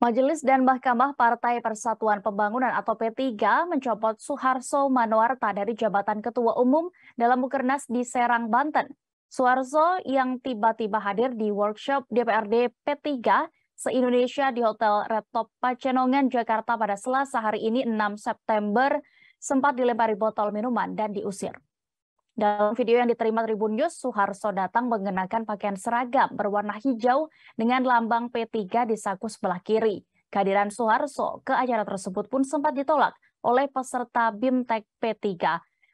Majelis dan Mahkamah Partai Persatuan Pembangunan atau P3 mencopot Suharso Manuarta dari jabatan Ketua Umum dalam Mukernas di Serang, Banten. Suharso yang tiba-tiba hadir di workshop DPRD P3 se-Indonesia di Hotel Red Top Pacenongan, Jakarta pada Selasa hari ini 6 September sempat dilempari botol minuman dan diusir. Dalam video yang diterima Tribun News, Suharso datang mengenakan pakaian seragam berwarna hijau dengan lambang P3 di saku sebelah kiri. Kehadiran Suharso ke acara tersebut pun sempat ditolak oleh peserta BIMTEK P3.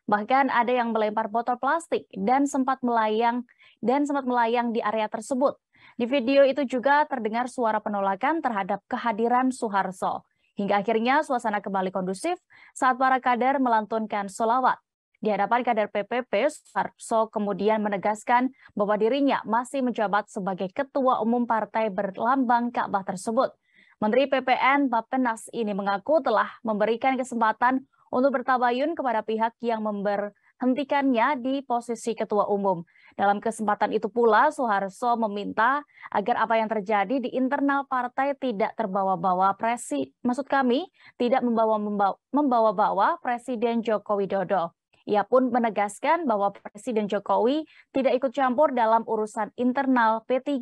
Bahkan ada yang melempar botol plastik dan sempat melayang dan sempat melayang di area tersebut. Di video itu juga terdengar suara penolakan terhadap kehadiran Suharso. Hingga akhirnya suasana kembali kondusif saat para kader melantunkan solawat. Di hadapan kader PPP, Sarso kemudian menegaskan bahwa dirinya masih menjabat sebagai ketua umum partai berlambang Ka'bah tersebut. Menteri PPN Bappenas ini mengaku telah memberikan kesempatan untuk bertabayun kepada pihak yang memberhentikannya di posisi ketua umum. Dalam kesempatan itu pula, Soeharto meminta agar apa yang terjadi di internal partai tidak terbawa-bawa presi, maksud kami tidak membawa-bawa membawa, membawa Presiden Joko Widodo. Ia pun menegaskan bahwa Presiden Jokowi tidak ikut campur dalam urusan internal P3.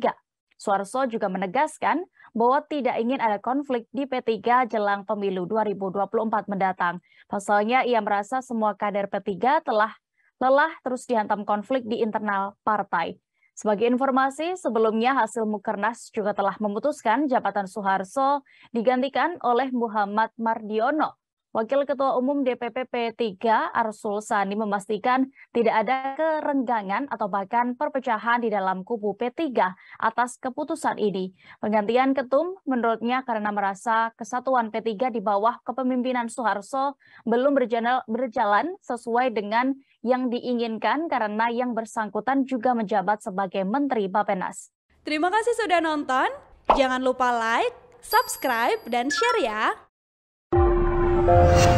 Suarso juga menegaskan bahwa tidak ingin ada konflik di P3 jelang pemilu 2024 mendatang. Pasalnya ia merasa semua kader P3 telah lelah terus dihantam konflik di internal partai. Sebagai informasi, sebelumnya hasil Mukernas juga telah memutuskan jabatan Soeharto digantikan oleh Muhammad Mardiono Wakil Ketua Umum DPP P3 Arsul Sani memastikan tidak ada kerenggangan atau bahkan perpecahan di dalam kubu P3 atas keputusan ini. Penggantian ketum menurutnya karena merasa kesatuan P3 di bawah kepemimpinan Soeharto belum berjalan sesuai dengan yang diinginkan karena yang bersangkutan juga menjabat sebagai Menteri Bapenas. Terima kasih sudah nonton. Jangan lupa like, subscribe, dan share ya. Thank you.